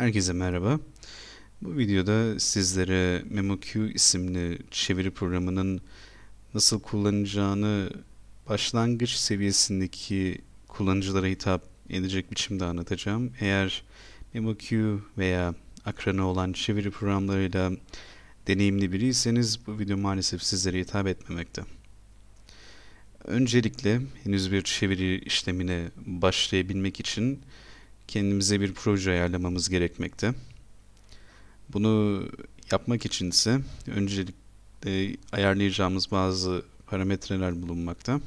Herkese merhaba. Bu videoda sizlere MemoQ isimli çeviri programının nasıl kullanacağını başlangıç seviyesindeki kullanıcılara hitap edecek biçimde anlatacağım. Eğer MemoQ veya akranı olan çeviri programlarıyla deneyimli biriyseniz bu video maalesef sizlere hitap etmemekte. Öncelikle henüz bir çeviri işlemine başlayabilmek için kendimize bir proje ayarlamamız gerekmekte. Bunu yapmak için ise öncelikle ayarlayacağımız bazı parametreler bulunmakta.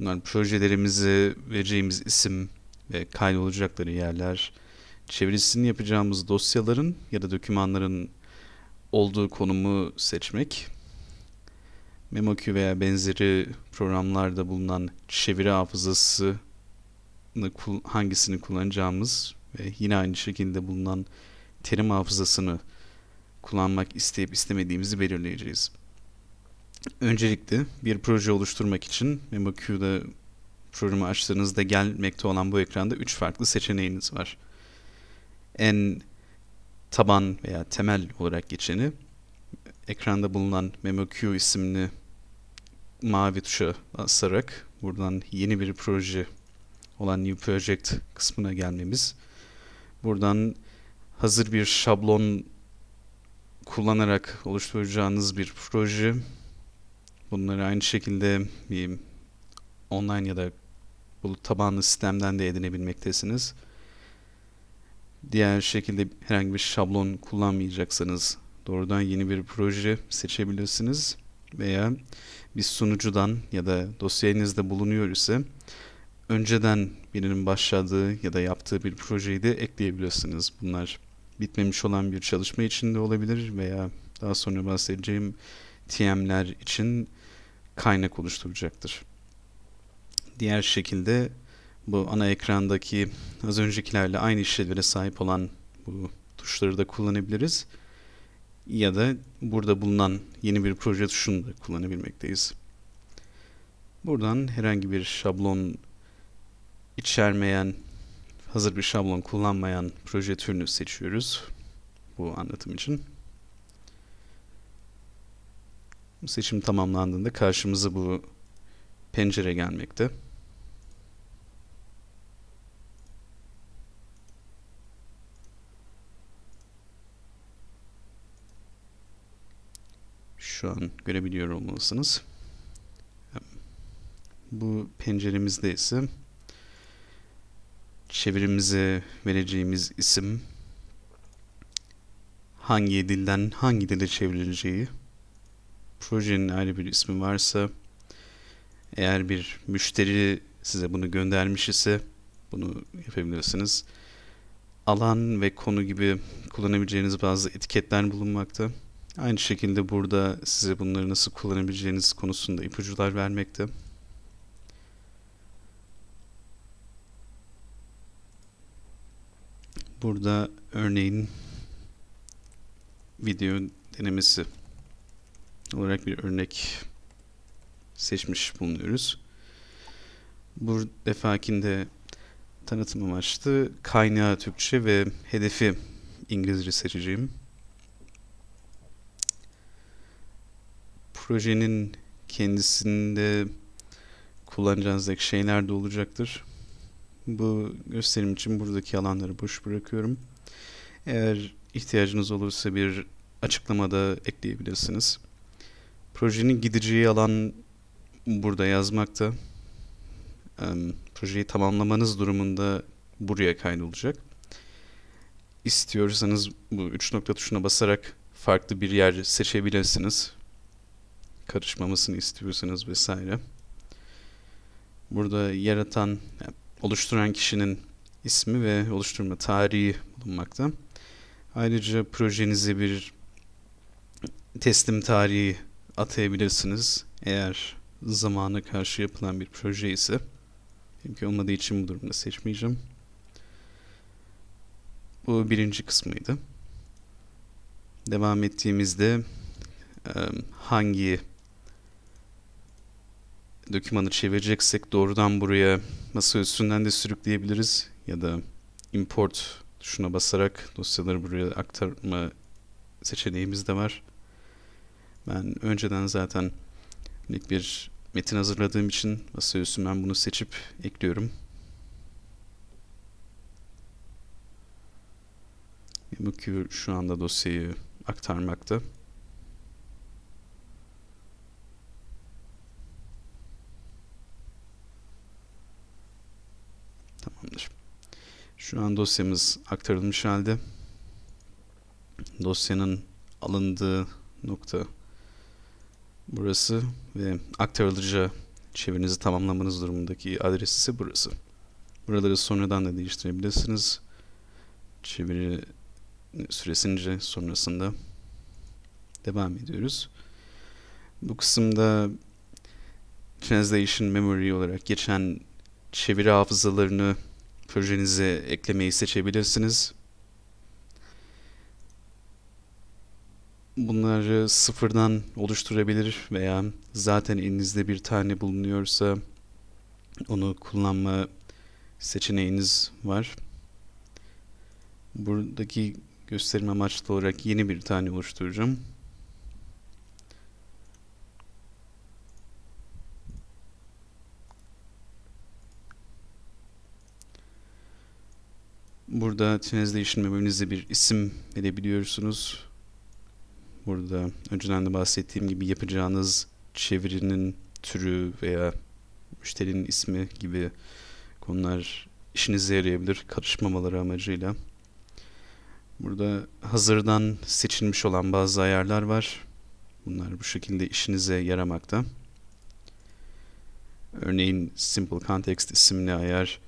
Bunlar projelerimizi vereceğimiz isim ve kaydolacakları yerler, çevirisini yapacağımız dosyaların ya da dokümanların olduğu konumu seçmek, MemoQ veya benzeri programlarda bulunan çeviri hafızası hangisini kullanacağımız ve yine aynı şekilde bulunan terim hafızasını kullanmak isteyip istemediğimizi belirleyeceğiz. Öncelikle bir proje oluşturmak için MemoQ'da programı açtığınızda gelmekte olan bu ekranda 3 farklı seçeneğiniz var. En taban veya temel olarak geçeni ekranda bulunan MemoQ isimli mavi tuşa basarak buradan yeni bir proje olan New Project kısmına gelmemiz. Buradan hazır bir şablon kullanarak oluşturacağınız bir proje. Bunları aynı şekilde bir online ya da bulut tabanlı sistemden de edinebilmektesiniz. Diğer şekilde herhangi bir şablon kullanmayacaksanız doğrudan yeni bir proje seçebilirsiniz veya bir sunucudan ya da dosyanızda bulunuyor ise önceden birinin başladığı ya da yaptığı bir projeyi de ekleyebilirsiniz. Bunlar bitmemiş olan bir çalışma içinde olabilir veya daha sonra bahsedeceğim TM'ler için kaynak oluşturacaktır. Diğer şekilde bu ana ekrandaki az öncekilerle aynı işlevlere sahip olan bu tuşları da kullanabiliriz. Ya da burada bulunan yeni bir proje tuşunu da kullanabilmekteyiz. Buradan herhangi bir şablon içermeyen, hazır bir şablon kullanmayan proje türünü seçiyoruz bu anlatım için. Bu seçim tamamlandığında karşımıza bu pencere gelmekte. Şu an görebiliyor olmalısınız. Bu penceremizde ise çevirimize vereceğimiz isim hangi dilden hangi dile çevrileceği projenin ayrı bir ismi varsa eğer bir müşteri size bunu göndermiş ise bunu yapabilirsiniz. Alan ve konu gibi kullanabileceğiniz bazı etiketler bulunmakta. Aynı şekilde burada size bunları nasıl kullanabileceğiniz konusunda ipuçları vermekte. Burada örneğin video denemesi olarak bir örnek seçmiş bulunuyoruz. Bu defakinde tanıtım amaçlı kaynağı Türkçe ve hedefi İngilizce seçeceğim. Projenin kendisinde kullanacağınız şeyler de olacaktır. Bu gösterim için buradaki alanları boş bırakıyorum. Eğer ihtiyacınız olursa bir açıklamada ekleyebilirsiniz. Projenin gideceği alan burada yazmakta. Projeyi tamamlamanız durumunda buraya kaydolacak. İstiyorsanız bu üç nokta tuşuna basarak farklı bir yer seçebilirsiniz. Karışmamasını istiyorsanız vesaire. Burada yaratan, yani oluşturan kişinin ismi ve oluşturma tarihi bulunmakta. Ayrıca projenize bir teslim tarihi atayabilirsiniz eğer zamana karşı yapılan bir proje ise. Benimki olmadığı için bu durumda seçmeyeceğim. Bu birinci kısmıydı. Devam ettiğimizde hangi dokümanı çevireceksek doğrudan buraya masa üstünden de sürükleyebiliriz ya da import tuşuna basarak dosyaları buraya aktarma seçeneğimiz de var. Ben önceden zaten ilk bir metin hazırladığım için masa üstünden bunu seçip ekliyorum. Bu şu anda dosyayı aktarmakta. Şu an dosyamız aktarılmış halde. Dosyanın alındığı nokta burası ve aktarılacağı çevirinizi tamamlamanız durumundaki adres ise burası. Buraları sonradan da değiştirebilirsiniz. Çeviri süresince sonrasında devam ediyoruz. Bu kısımda translation memory olarak geçen çeviri hafızalarını projenize eklemeyi seçebilirsiniz. Bunları sıfırdan oluşturabilir veya zaten elinizde bir tane bulunuyorsa onu kullanma seçeneğiniz var. Buradaki gösterim amaçlı olarak yeni bir tane oluşturacağım. Burada translation bölümünüzde bir isim verebiliyorsunuz. Burada önceden de bahsettiğim gibi yapacağınız çevirinin türü veya müşterinin ismi gibi konular işinize yarayabilir karışmamaları amacıyla. Burada hazırdan seçilmiş olan bazı ayarlar var. Bunlar bu şekilde işinize yaramakta. Örneğin Simple Context isimli ayar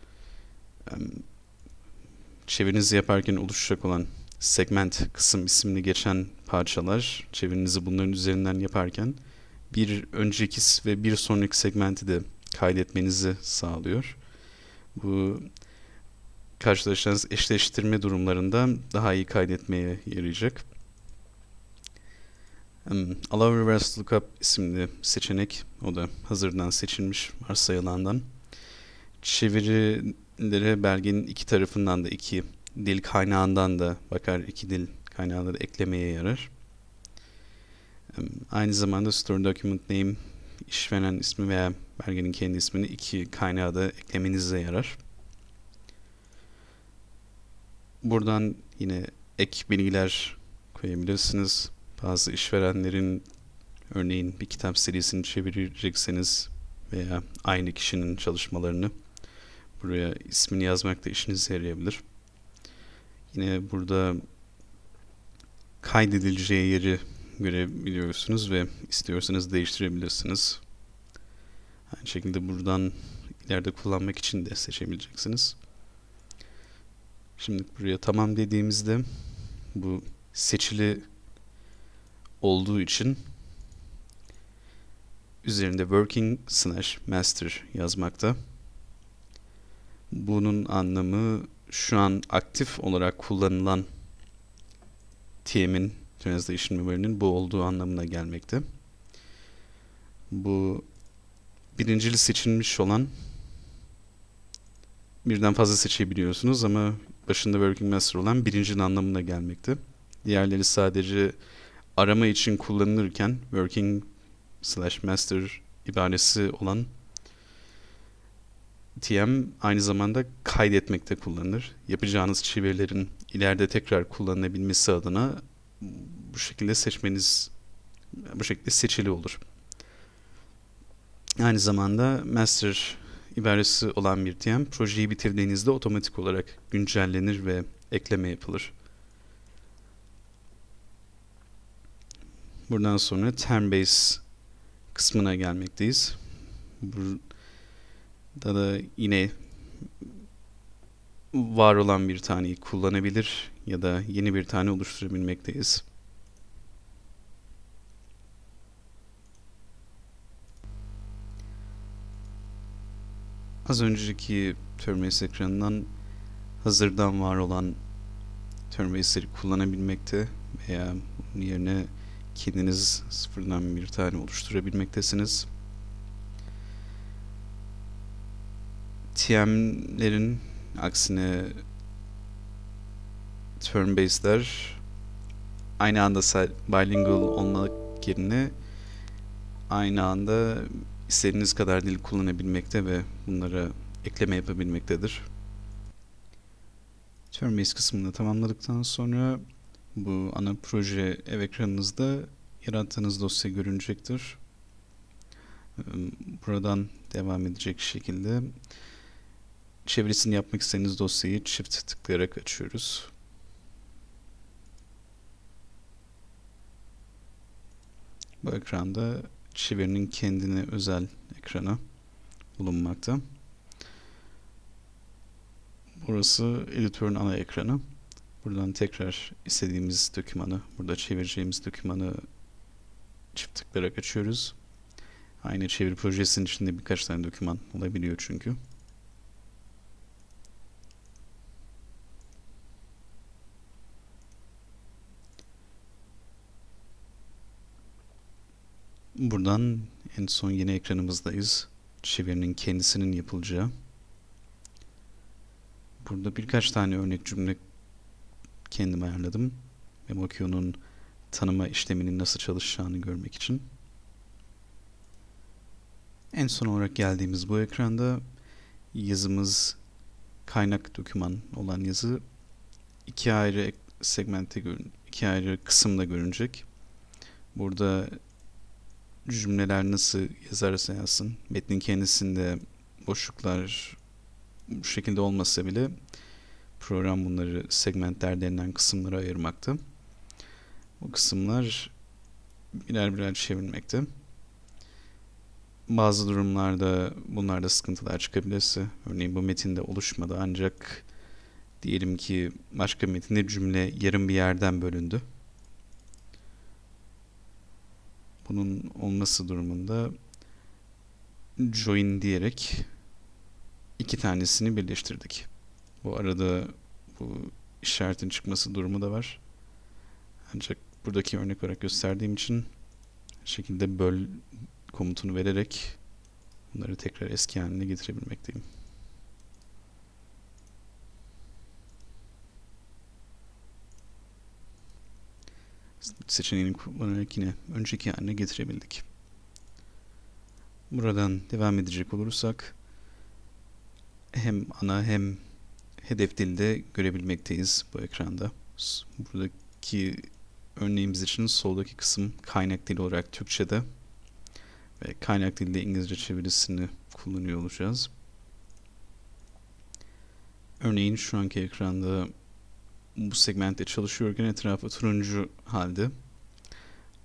çevirinizi yaparken oluşacak olan segment kısım isimli geçen parçalar çevirinizi bunların üzerinden yaparken bir önceki ve bir sonraki segmenti de kaydetmenizi sağlıyor. Bu karşılaşacağınız eşleştirme durumlarında daha iyi kaydetmeye yarayacak. Um, Allow Reverse Lookup isimli seçenek, o da hazırdan seçilmiş varsayılandan. Çeviri dilleri belgenin iki tarafından da iki dil kaynağından da bakar iki dil kaynağını da eklemeye yarar. Aynı zamanda store document name işveren ismi veya belgenin kendi ismini iki kaynağı da eklemenize yarar. Buradan yine ek bilgiler koyabilirsiniz. Bazı işverenlerin örneğin bir kitap serisini çevirecekseniz veya aynı kişinin çalışmalarını Buraya ismini yazmak da işinize yarayabilir. Yine burada kaydedileceği yeri görebiliyorsunuz ve istiyorsanız değiştirebilirsiniz. Aynı şekilde buradan ileride kullanmak için de seçebileceksiniz. Şimdi buraya tamam dediğimizde bu seçili olduğu için üzerinde working slash master yazmakta. Bunun anlamı şu an aktif olarak kullanılan TM'in Translation Memory'nin bu olduğu anlamına gelmekte. Bu birincili seçilmiş olan birden fazla seçebiliyorsunuz ama başında Working Master olan birincinin anlamına gelmekte. Diğerleri sadece arama için kullanılırken Working slash Master ibaresi olan TM aynı zamanda kaydetmekte kullanılır. Yapacağınız çevirilerin ileride tekrar kullanılabilmesi adına bu şekilde seçmeniz bu şekilde seçili olur. Aynı zamanda master ibaresi olan bir TM projeyi bitirdiğinizde otomatik olarak güncellenir ve ekleme yapılır. Buradan sonra term base kısmına gelmekteyiz da da yine var olan bir taneyi kullanabilir ya da yeni bir tane oluşturabilmekteyiz. Az önceki Terminus ekranından hazırdan var olan Terminus'leri kullanabilmekte veya bunun yerine kendiniz sıfırdan bir tane oluşturabilmektesiniz. TM'lerin aksine turn-based'ler aynı anda bilingual olmak yerine aynı anda istediğiniz kadar dil kullanabilmekte ve bunlara ekleme yapabilmektedir. Turn-based kısmını tamamladıktan sonra bu ana proje ev ekranınızda yarattığınız dosya görünecektir. Buradan devam edecek şekilde çevirisini yapmak istediğiniz dosyayı çift tıklayarak açıyoruz. Bu ekranda çevirinin kendine özel ekranı bulunmakta. Burası editörün ana ekranı. Buradan tekrar istediğimiz dokümanı, burada çevireceğimiz dokümanı çift tıklayarak açıyoruz. Aynı çeviri projesinin içinde birkaç tane doküman olabiliyor çünkü. Buradan en son yeni ekranımızdayız. Çevirinin kendisinin yapılacağı. Burada birkaç tane örnek cümle kendim ayarladım. MemoQ'nun tanıma işleminin nasıl çalışacağını görmek için. En son olarak geldiğimiz bu ekranda yazımız kaynak doküman olan yazı iki ayrı segmentte görün, iki ayrı kısımda görünecek. Burada cümleler nasıl yazarsa yazsın, metnin kendisinde boşluklar bu şekilde olmasa bile program bunları segmentler denilen kısımlara ayırmakta. Bu kısımlar birer birer çevirmekte. Bazı durumlarda bunlarda sıkıntılar çıkabilirse, örneğin bu metinde oluşmadı ancak diyelim ki başka metinde cümle yarım bir yerden bölündü. Bunun olması durumunda join diyerek iki tanesini birleştirdik. Bu arada bu işaretin çıkması durumu da var. Ancak buradaki örnek olarak gösterdiğim için şekilde böl komutunu vererek bunları tekrar eski haline getirebilmekteyim. seçeneğini kullanarak yine önceki haline getirebildik. Buradan devam edecek olursak hem ana hem hedef dilde görebilmekteyiz bu ekranda. Buradaki örneğimiz için soldaki kısım kaynak dili olarak Türkçe'de ve kaynak dilde İngilizce çevirisini kullanıyor olacağız. Örneğin şu anki ekranda bu segmentte çalışıyorken etrafı turuncu halde.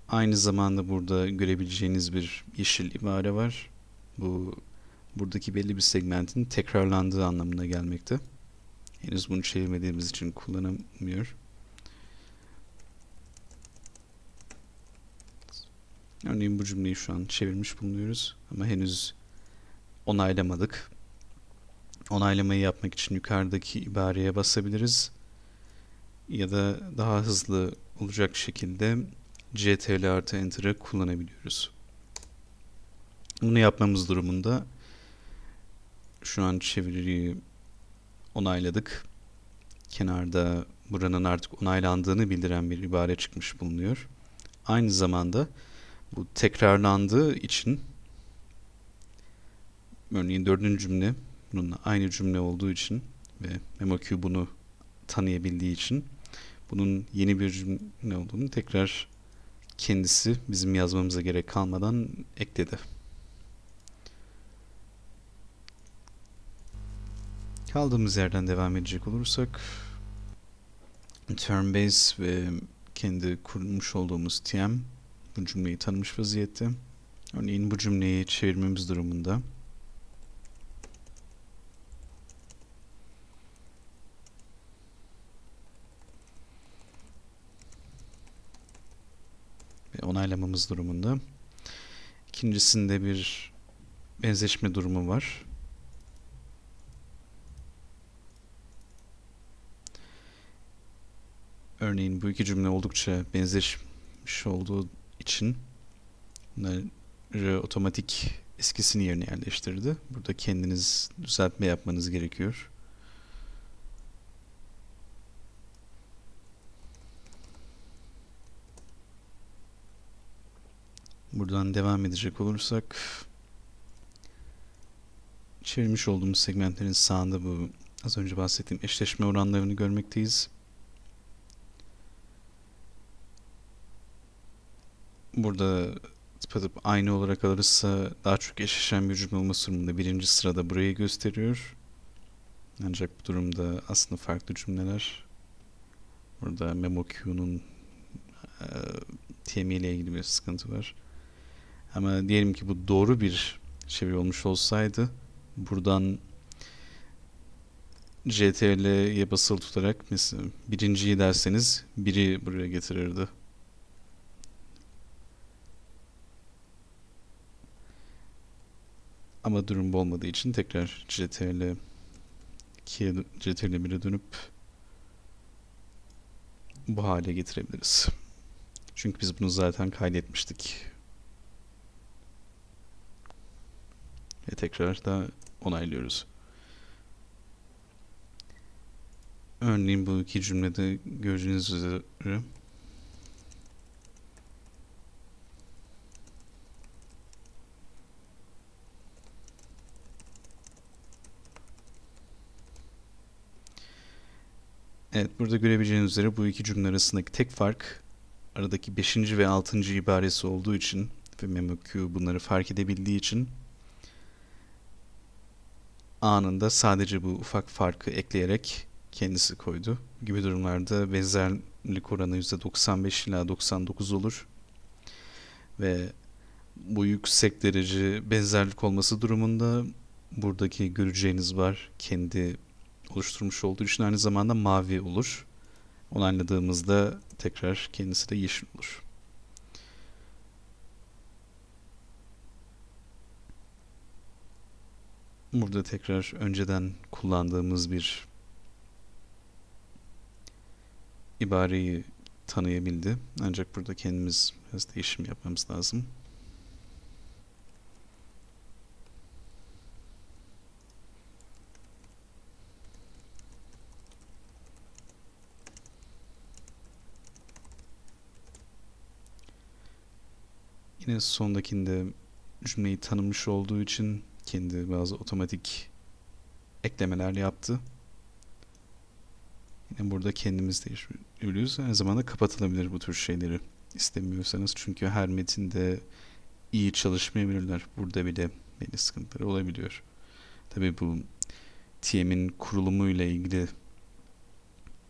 Aynı zamanda burada görebileceğiniz bir yeşil ibare var. Bu buradaki belli bir segmentin tekrarlandığı anlamına gelmekte. Henüz bunu çevirmediğimiz için kullanamıyor. Örneğin bu cümleyi şu an çevirmiş bulunuyoruz ama henüz onaylamadık. Onaylamayı yapmak için yukarıdaki ibareye basabiliriz ya da daha hızlı olacak şekilde CTRL artı Enter'ı kullanabiliyoruz. Bunu yapmamız durumunda şu an çeviriyi onayladık. Kenarda buranın artık onaylandığını bildiren bir ibare çıkmış bulunuyor. Aynı zamanda bu tekrarlandığı için örneğin dördüncü cümle bununla aynı cümle olduğu için ve MoQ bunu tanıyabildiği için bunun yeni bir cümle olduğunu tekrar kendisi bizim yazmamıza gerek kalmadan ekledi. Kaldığımız yerden devam edecek olursak Turnbase ve kendi kurmuş olduğumuz TM bu cümleyi tanımış vaziyette. Örneğin bu cümleyi çevirmemiz durumunda onaylamamız durumunda. İkincisinde bir benzeşme durumu var. Örneğin bu iki cümle oldukça benzeşmiş olduğu için bunları otomatik eskisini yerine yerleştirdi. Burada kendiniz düzeltme yapmanız gerekiyor. Buradan devam edecek olursak çevirmiş olduğumuz segmentlerin sağında bu az önce bahsettiğim eşleşme oranlarını görmekteyiz. Burada tıpatıp aynı olarak alırsa daha çok eşleşen bir cümle olması durumunda birinci sırada burayı gösteriyor. Ancak bu durumda aslında farklı cümleler. Burada MemoQ'nun e, TM ile ilgili bir sıkıntı var. Ama diyelim ki bu doğru bir çeviri şey olmuş olsaydı buradan CTRL'ye basılı tutarak mesela birinciyi derseniz biri buraya getirirdi. Ama durum bu olmadığı için tekrar CTRL 2'ye CTRL 1'e dönüp bu hale getirebiliriz. Çünkü biz bunu zaten kaydetmiştik. ve tekrar da onaylıyoruz. Örneğin bu iki cümlede göreceğiniz üzere Evet burada görebileceğiniz üzere bu iki cümle arasındaki tek fark aradaki 5. ve 6. ibaresi olduğu için ve MemoQ bunları fark edebildiği için anında sadece bu ufak farkı ekleyerek kendisi koydu. gibi durumlarda benzerlik oranı %95 ila 99 olur. Ve bu yüksek derece benzerlik olması durumunda buradaki göreceğiniz var kendi oluşturmuş olduğu için aynı zamanda mavi olur. Onayladığımızda tekrar kendisi de yeşil olur. Burada tekrar önceden kullandığımız bir ibareyi tanıyabildi. Ancak burada kendimiz biraz değişim yapmamız lazım. Yine sondakinde cümleyi tanımış olduğu için kendi bazı otomatik eklemeler yaptı. Yine burada kendimiz değiştiriyoruz. zaman da kapatılabilir bu tür şeyleri istemiyorsanız. Çünkü her metinde iyi çalışmayabilirler. Burada bile belli sıkıntıları olabiliyor. Tabi bu TM'in kurulumu ile ilgili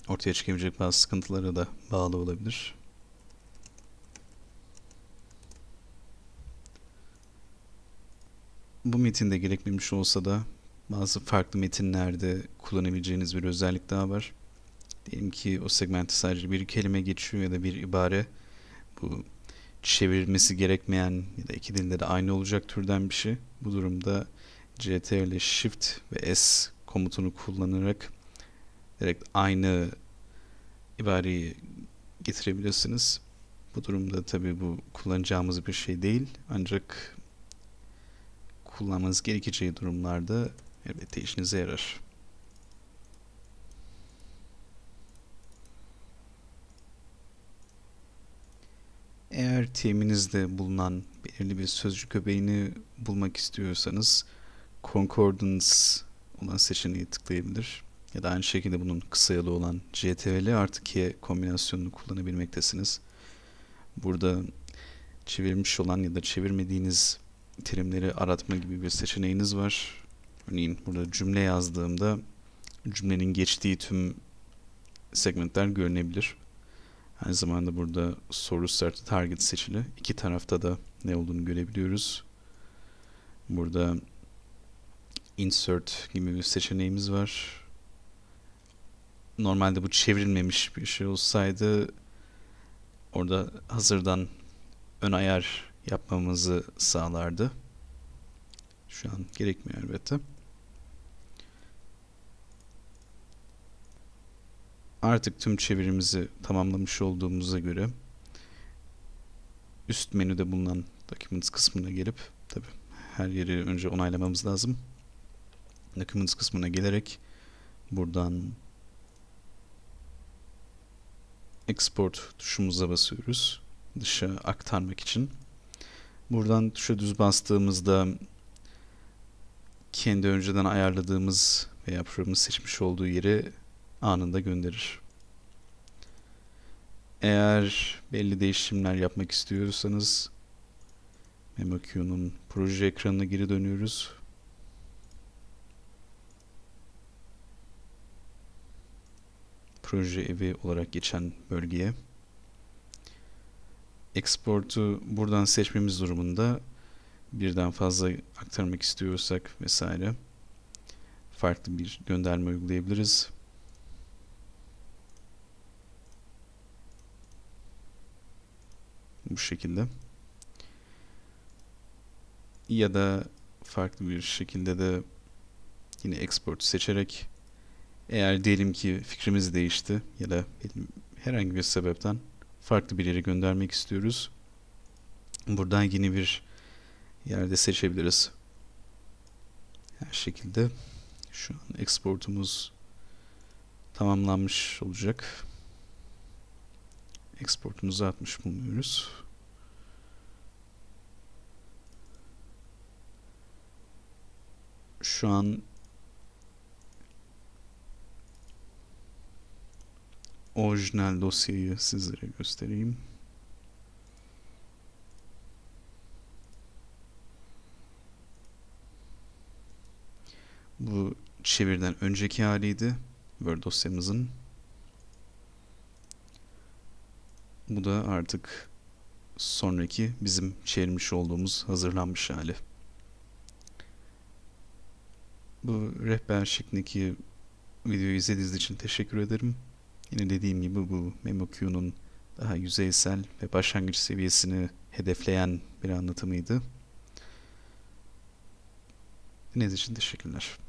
ortaya çıkabilecek bazı sıkıntılara da bağlı olabilir. Bu metinde gerekmemiş olsa da bazı farklı metinlerde kullanabileceğiniz bir özellik daha var. Diyelim ki o segmenti sadece bir kelime geçiyor ya da bir ibare. Bu çevirmesi gerekmeyen ya da iki dilde de aynı olacak türden bir şey. Bu durumda Ctrl ile Shift ve S komutunu kullanarak direkt aynı ibareyi getirebilirsiniz. Bu durumda tabii bu kullanacağımız bir şey değil ancak kullanmanız gerekeceği durumlarda elbette işinize yarar. Eğer teminizde bulunan belirli bir sözcük köpeğini bulmak istiyorsanız Concordance olan seçeneği tıklayabilir. Ya da aynı şekilde bunun kısa yolu olan CTRL artı K kombinasyonunu kullanabilmektesiniz. Burada çevirmiş olan ya da çevirmediğiniz terimleri aratma gibi bir seçeneğiniz var. Örneğin burada cümle yazdığımda cümlenin geçtiği tüm segmentler görünebilir. Aynı zamanda burada soru start target seçili. İki tarafta da ne olduğunu görebiliyoruz. Burada insert gibi bir seçeneğimiz var. Normalde bu çevrilmemiş bir şey olsaydı orada hazırdan ön ayar yapmamızı sağlardı. Şu an gerekmiyor elbette. Artık tüm çevirimizi tamamlamış olduğumuza göre üst menüde bulunan Documents kısmına gelip tabi her yeri önce onaylamamız lazım. Documents kısmına gelerek buradan export tuşumuza basıyoruz. Dışa aktarmak için. Buradan tuşa düz bastığımızda kendi önceden ayarladığımız veya programın seçmiş olduğu yeri anında gönderir. Eğer belli değişimler yapmak istiyorsanız MemoQ'nun proje ekranına geri dönüyoruz. Proje evi olarak geçen bölgeye export'u buradan seçmemiz durumunda birden fazla aktarmak istiyorsak vesaire farklı bir gönderme uygulayabiliriz. Bu şekilde. Ya da farklı bir şekilde de yine export seçerek eğer diyelim ki fikrimiz değişti ya da herhangi bir sebepten farklı bir yere göndermek istiyoruz. Buradan yeni bir yerde seçebiliriz. Her şekilde şu an exportumuz tamamlanmış olacak. Exportumuzu atmış bulunuyoruz. Şu an orijinal dosyayı sizlere göstereyim. Bu çevirden önceki haliydi Word dosyamızın. Bu da artık sonraki bizim çevirmiş olduğumuz hazırlanmış hali. Bu rehber şeklindeki videoyu izlediğiniz için teşekkür ederim. Yine dediğim gibi bu MemoQ'nun daha yüzeysel ve başlangıç seviyesini hedefleyen bir anlatımıydı. Dinlediğiniz için teşekkürler.